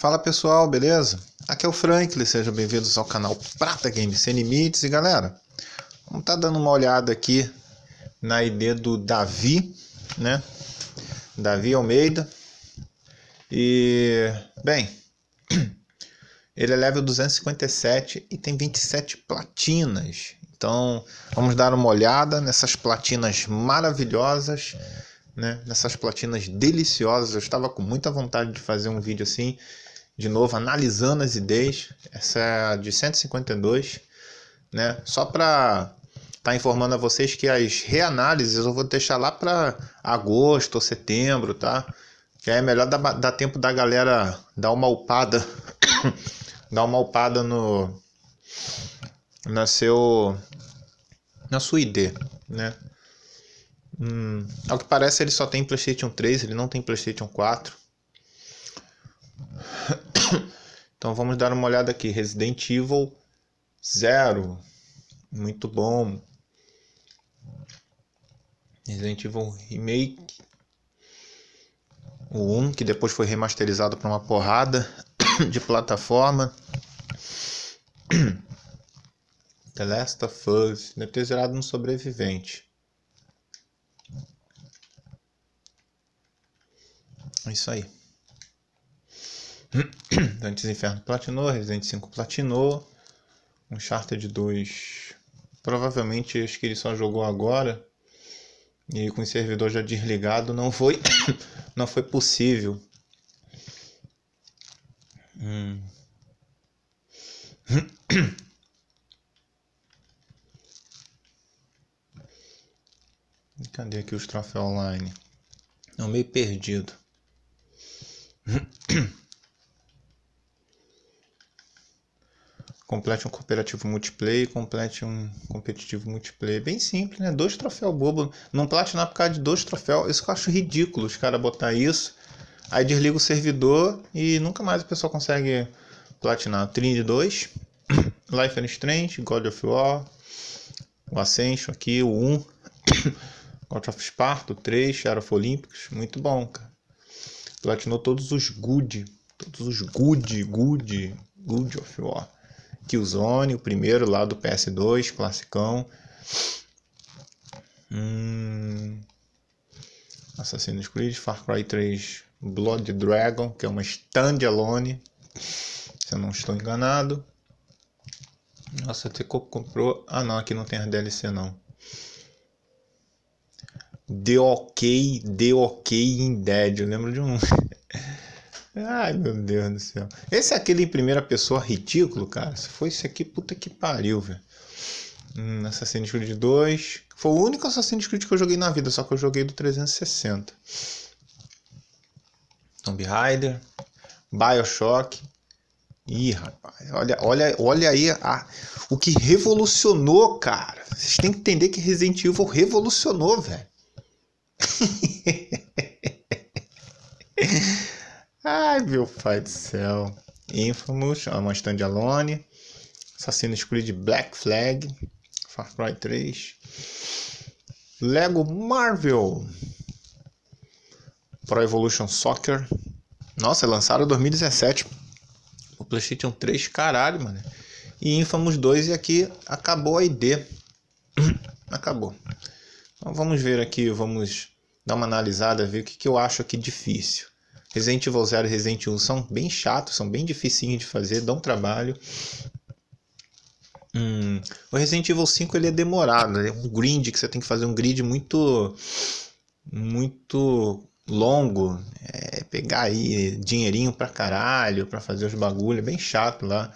Fala pessoal, beleza? Aqui é o Franklin, sejam bem-vindos ao canal Prata Games Sem Limites. E galera, vamos estar tá dando uma olhada aqui na ID do Davi, né? Davi Almeida. E, bem, ele é level 257 e tem 27 platinas. Então, vamos dar uma olhada nessas platinas maravilhosas. Né? Nessas platinas deliciosas, eu estava com muita vontade de fazer um vídeo assim, de novo, analisando as ideias. Essa é a de 152, né? Só para estar tá informando a vocês que as reanálises eu vou deixar lá para agosto ou setembro, tá? Que aí é melhor dar, dar tempo da galera dar uma upada, dar uma upada no na seu na sua ID, né? Hum, ao que parece ele só tem PlayStation 3, ele não tem PlayStation 4. Então vamos dar uma olhada aqui. Resident Evil 0. Muito bom. Resident Evil Remake. O 1, que depois foi remasterizado para uma porrada de plataforma. The Last of Us. Deve ter zerado no sobrevivente. É isso aí. Dantes então, Inferno platinou, Resident 5 platinou, Uncharted 2 provavelmente acho que ele só jogou agora e com o servidor já desligado não foi não foi possível. Hum. Cadê aqui os troféus online? Estou meio perdido. Complete um cooperativo multiplayer, complete um competitivo multiplayer. Bem simples, né? Dois troféus bobo. Não platinar por causa de dois troféus. Isso que eu acho ridículo os caras botar isso. Aí desliga o servidor e nunca mais o pessoal consegue platinar. Trinity 2, Life and Strange, God of War, o Ascension aqui, o 1, God of Sparta, o 3, Shadow of Olympics. Muito bom, cara. Platinou todos os good, todos os good, good, good of War. Killzone, o primeiro lá do PS2, classicão. Hum... Assassin's Creed, Far Cry 3, Blood Dragon, que é uma standalone, se eu não estou enganado. Nossa, até comprou. Ah, não, aqui não tem as DLC não. The OK, The OK in Dead. Eu lembro de um Ai, meu Deus do céu. Esse é aquele em primeira pessoa ridículo, cara. Se foi isso aqui, puta que pariu, velho. Hum, Assassin's Creed 2. Foi o único Assassin's Creed que eu joguei na vida, só que eu joguei do 360. Tomb Raider. Bioshock. Ih, rapaz, olha, olha, olha aí a, o que revolucionou, cara. Vocês têm que entender que Resident Evil revolucionou, velho. Ai, meu pai do céu. Infamous, é uma standalone. Assassin's Creed Black Flag. Far Cry 3. Lego Marvel. Pro Evolution Soccer. Nossa, lançaram em 2017. O PlayStation 3, caralho, mano. E Infamous 2 e aqui acabou a ID. acabou. Então vamos ver aqui, vamos dar uma analisada, ver o que, que eu acho aqui difícil. Resident Evil 0 e Resident 1 são bem chatos, são bem dificinhos de fazer, dão trabalho. Hum, o Resident Evil 5 ele é demorado, é um grid que você tem que fazer um grid muito muito longo, é pegar aí dinheirinho pra caralho pra fazer os bagulho, é bem chato lá.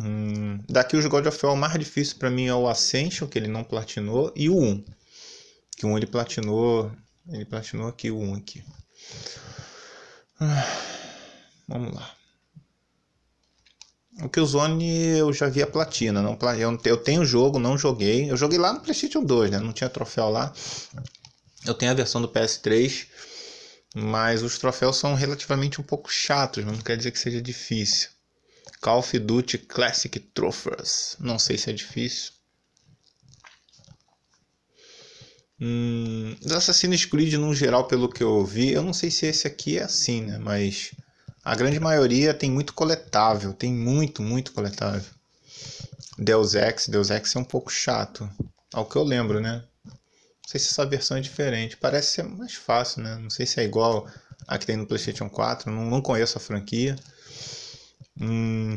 Hum, daqui os God of War o mais difícil para mim é o Ascension, que ele não platinou, e o 1. Que o 1 ele platinou, ele platinou aqui o 1 aqui. Ah, vamos lá. O Killzone eu já vi a platina. Não, eu, eu tenho o jogo, não joguei. Eu joguei lá no PlayStation 2, né? Não tinha troféu lá. Eu tenho a versão do PS3. Mas os troféus são relativamente um pouco chatos. Mas não quer dizer que seja difícil. Call of Duty Classic Trophies. Não sei se é difícil. Hum, Assassin's Creed, no geral, pelo que eu vi, eu não sei se esse aqui é assim, né? Mas a grande maioria tem muito coletável, tem muito, muito coletável. Deus Ex, Deus Ex é um pouco chato, ao que eu lembro, né? Não sei se essa versão é diferente, parece ser mais fácil, né? Não sei se é igual a que tem no PlayStation 4, não, não conheço a franquia. Hum...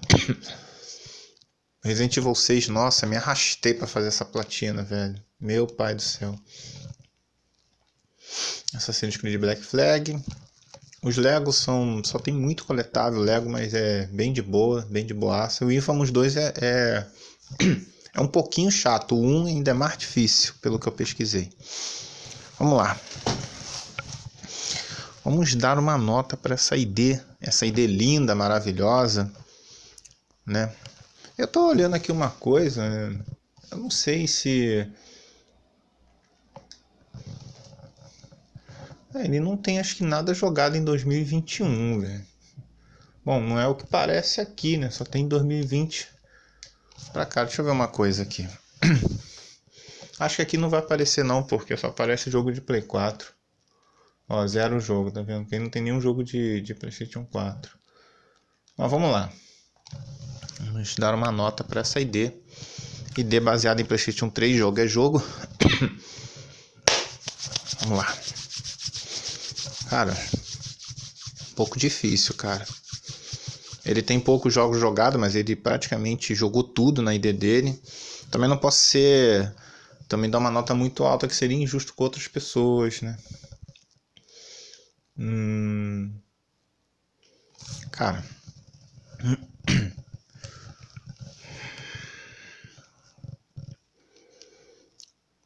Resident Evil 6, nossa, me arrastei para fazer essa platina, velho. Meu pai do céu. Assassino Creed Black Flag. Os Legos são. Só tem muito coletável Lego, mas é bem de boa, bem de boaça. O Infamous 2 é, é. É, um pouquinho chato. O 1 ainda é mais difícil, pelo que eu pesquisei. Vamos lá. Vamos dar uma nota para essa ID. Essa ID linda, maravilhosa. Né? Eu tô olhando aqui uma coisa. Eu não sei se É, ele não tem acho que nada jogado em 2021, velho. Bom, não é o que parece aqui, né? Só tem 2020 pra cá. Deixa eu ver uma coisa aqui. Acho que aqui não vai aparecer não, porque só aparece jogo de Play 4. Ó, zero jogo, tá vendo? Porque não tem nenhum jogo de, de Playstation 4. Mas vamos lá. Vamos dar uma nota para essa ID. ID baseada em Playstation 3, jogo é jogo. vamos lá. Cara, um pouco difícil, cara. Ele tem poucos jogos jogados, mas ele praticamente jogou tudo na ID dele. Também não posso ser. Também dar uma nota muito alta que seria injusto com outras pessoas, né? Hum... Cara.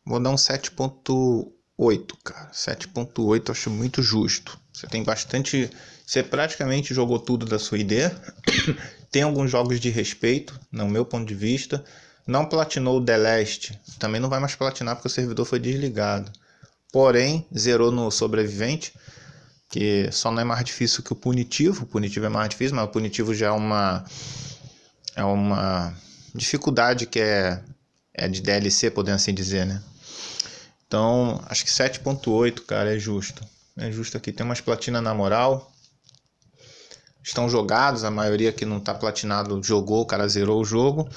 Vou dar um 7.1 7.8, cara. 7.8 acho muito justo. Você tem bastante. Você praticamente jogou tudo da sua ID. tem alguns jogos de respeito, no meu ponto de vista. Não platinou o The Last. Também não vai mais platinar porque o servidor foi desligado. Porém, zerou no sobrevivente. Que só não é mais difícil que o punitivo. O punitivo é mais difícil, mas o punitivo já é uma. É uma dificuldade que é, é de DLC, podemos assim dizer, né? Então, acho que 7.8, cara, é justo. É justo aqui. Tem umas platina na moral. Estão jogados, a maioria que não tá platinado jogou, o cara zerou o jogo.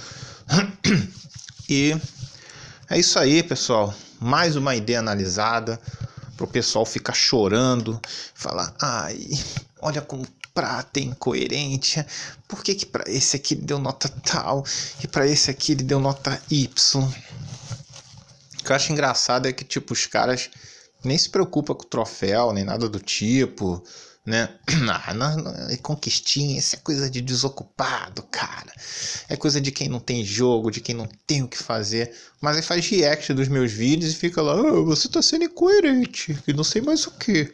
E é isso aí, pessoal. Mais uma ideia analisada para o pessoal ficar chorando, falar: "Ai, olha como prata é incoerente. Por que que para esse aqui ele deu nota tal e para esse aqui ele deu nota Y?" que eu acho engraçado é que, tipo, os caras nem se preocupam com o troféu, nem nada do tipo, né? Ah, não, não, é conquistinha, isso é coisa de desocupado, cara. É coisa de quem não tem jogo, de quem não tem o que fazer. Mas aí faz react dos meus vídeos e fica lá, oh, você tá sendo incoerente, e não sei mais o que.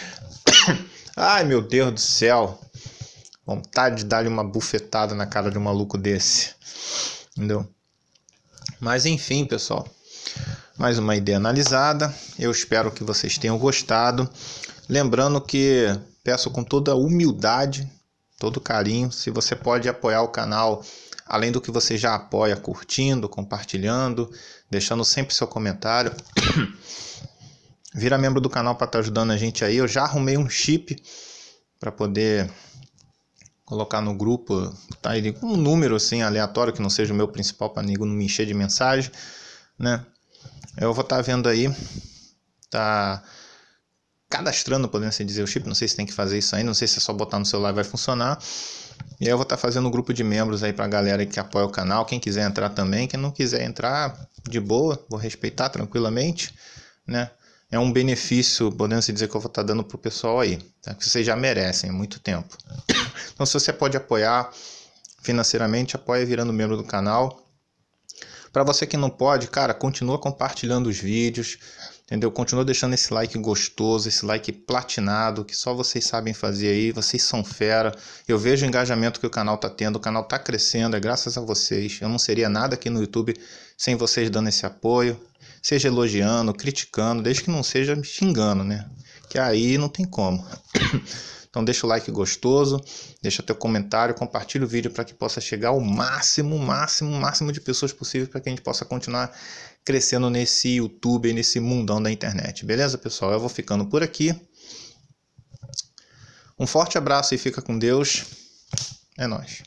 Ai, meu Deus do céu. Vontade de dar-lhe uma bufetada na cara de um maluco desse. Entendeu? Mas enfim, pessoal, mais uma ideia analisada. Eu espero que vocês tenham gostado. Lembrando que peço com toda humildade, todo carinho, se você pode apoiar o canal, além do que você já apoia, curtindo, compartilhando, deixando sempre seu comentário. Vira membro do canal para estar tá ajudando a gente aí. Eu já arrumei um chip para poder colocar no grupo, tá ele um número assim aleatório que não seja o meu principal para nego não me encher de mensagem, né? Eu vou estar tá vendo aí, tá cadastrando, podendo assim dizer, o chip. Não sei se tem que fazer isso aí, não sei se é só botar no celular e vai funcionar. E aí eu vou estar tá fazendo um grupo de membros aí pra galera que apoia o canal, quem quiser entrar também, quem não quiser entrar, de boa, vou respeitar tranquilamente, né? é um benefício, podemos dizer que eu vou estar tá dando para o pessoal aí, tá? que vocês já merecem muito tempo. Né? Então, se você pode apoiar financeiramente, apoia virando membro do canal. Para você que não pode, cara, continua compartilhando os vídeos, entendeu? Continua deixando esse like gostoso, esse like platinado, que só vocês sabem fazer aí, vocês são fera. Eu vejo o engajamento que o canal tá tendo, o canal tá crescendo, é graças a vocês. Eu não seria nada aqui no YouTube sem vocês dando esse apoio seja elogiando, criticando, desde que não seja me xingando, né? Que aí não tem como. Então deixa o like gostoso, deixa teu comentário, compartilha o vídeo para que possa chegar ao máximo, máximo, máximo de pessoas possível para que a gente possa continuar crescendo nesse YouTube, nesse mundão da internet. Beleza, pessoal? Eu vou ficando por aqui. Um forte abraço e fica com Deus. É nós.